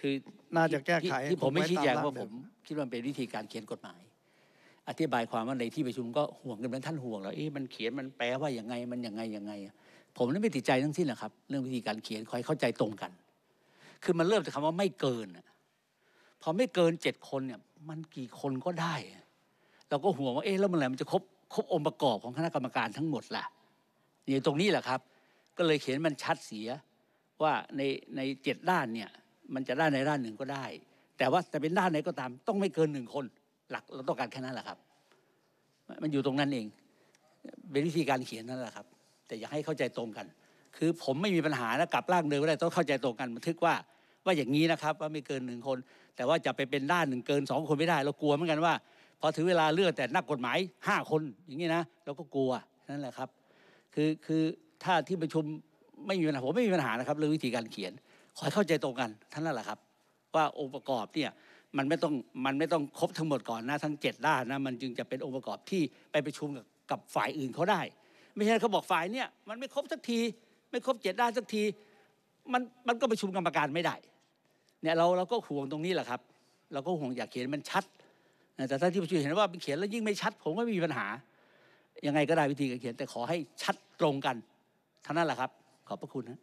คือน่าจะแก้ไขที่ผมไม่ชี้แจงว่าผม คิดว่าเป็นวิธีการเขียนกฎหมาย อธิบายความว่าในที่ประชุมก็ห่วงกันเป็นท่านห่วงแล้วเอ๊ะมันเขียนมันแปลว่าอย่างไงมันอย่างไงอย่างไง ผมนั้นไม่ติดใจทั้งสิ้นนะครับ เรื่องวิธีการเขียนคอยเข้าใจตรงกัน คือมันเริ่มจากคำว่าไม่เกิน พอไม่เกินเจ็ดคนเนี่ย มันกี่คนก็ได้เราก็ห่วงว่าเอ๊ะแล้วมันอะไรมันจะครบครบองค์ประกอบของคณะกรรมการทั้งหมดล่ะอยู่ตรงนี้แหละครับ ก็เลยเขียนมันชัดเสียว่าในในเจ็ดด้านเนี่ยมันจะด้านในด้านหนึ่งก็ได้ แต่ว่าจะเป็นด้านไหนก็ตาม ต้องไม่เกินหนึ่งคน หลักเราต้องการแค่นั้นแหละครับ มันอยู่ตรงนั้นเอง เป็นวิธีการเขียนนั่นแหละครับ แต่อยากให้เข้าใจตรงกัน คือผมไม่มีปัญหานะกลับร่างเดิมก็ได้ต้องเข้าใจตรงกันบันทึกว่าว่าอย่างนี้นะครับ ว่าไม่เกินหนึ่งคน แต่ว่าจะไปเป็นด้านหนึ่งเกินสองคนไม่ได้ เรากลัวเหมือนกันว่าพอถึงเวลาเลือกแต่นักกฎหมายห้าคนอย่างนี้นะ เราก็กลัวนั่นแหละครับคือคือถ้าที่ประชุมไม่มีปัญหาผมไม่มีปัญหานะครับเรื่องวิธีการเขียนขอให้เข้าใจตรงกันท่านนั่นแหละครับ ว่าองค์ประกอบเนี่ยมันไม่ต้องมันไม่ต้องครบทั้งหมดก่อนนะทั้ง็ด้านนะมันจึงจะเป็นองค์ประกอบที่ไปไประชุมกับกับฝ่ายอื่นเขาได้ ไม่ใช่เขาบอกฝ่ายเนี่ยมันไม่ครบสักที ไม่ครบเจ็ดด้านสักที มันมันก็ประชุมกรรมการไม่ได้เนี่ยเราเราก็ห่วงตรงนี้แหละครับ เราก็ห่วงอยากเขียนมันชัด แต่ถ้าที่ประชุมเห็นว่าเขียนแล้วยิ่งไม่ชัดผมก็ไม่มีปัญหายังไงก็ได้วิธีการเขียน แต่ขอให้ชัดตรงกันเท่านั้นแหละครับ ขอบพระคุณนะ